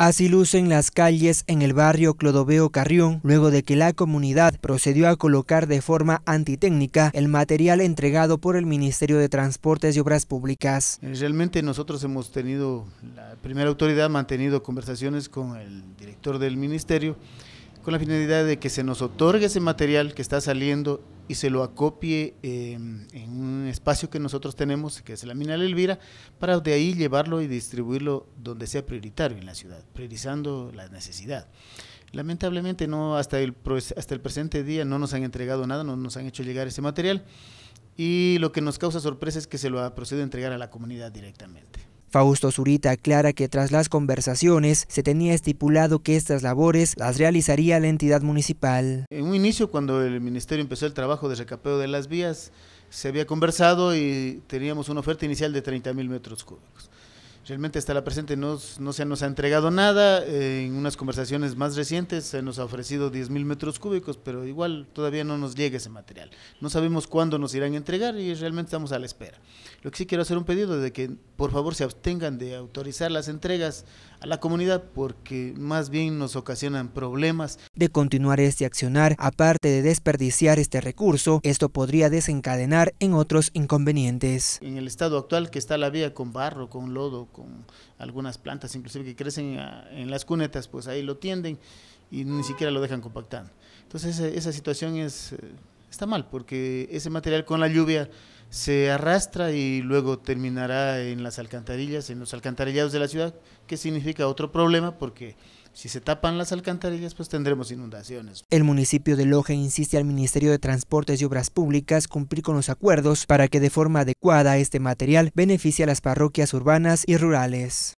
Así lucen las calles en el barrio Clodoveo Carrión, luego de que la comunidad procedió a colocar de forma antitécnica el material entregado por el Ministerio de Transportes y Obras Públicas. Realmente nosotros hemos tenido, la primera autoridad ha mantenido conversaciones con el director del ministerio, con la finalidad de que se nos otorgue ese material que está saliendo y se lo acopie em, en un espacio que nosotros tenemos, que es la mina de Elvira, para de ahí llevarlo y distribuirlo donde sea prioritario en la ciudad, priorizando la necesidad. Lamentablemente no hasta el, hasta el presente día no nos han entregado nada, no nos han hecho llegar ese material y lo que nos causa sorpresa es que se lo ha procedido a entregar a la comunidad directamente. Fausto Zurita aclara que tras las conversaciones se tenía estipulado que estas labores las realizaría la entidad municipal. En un inicio, cuando el ministerio empezó el trabajo de recapeo de las vías, se había conversado y teníamos una oferta inicial de 30 mil metros cúbicos realmente hasta la presente no, se nos ha entregado nada. Eh, en unas conversaciones más recientes se nos ha ofrecido 10.000 metros cúbicos, pero igual todavía no nos llega ese material. No sabemos cuándo nos irán a entregar y realmente estamos a la espera. Lo que sí quiero hacer un pedido de que por favor se abstengan de autorizar las entregas a la comunidad porque más bien nos ocasionan problemas. De continuar este accionar, aparte de desperdiciar este recurso, esto podría desencadenar en otros inconvenientes. En el estado actual que está la vía con barro, con lodo, con algunas plantas, inclusive que crecen ah, en las cunetas, pues ahí lo tienden y ni siquiera lo dejan compactando. Entonces esa situación es, eh, está mal, porque ese material con la lluvia se arrastra y luego terminará en las alcantarillas, en los alcantarillados de la ciudad, que significa otro problema porque si se tapan las alcantarillas, pues tendremos inundaciones. El municipio de Loja insiste al Ministerio de Transportes y Obras Públicas cumplir con los acuerdos para que de forma adecuada este material beneficie a las parroquias urbanas y rurales.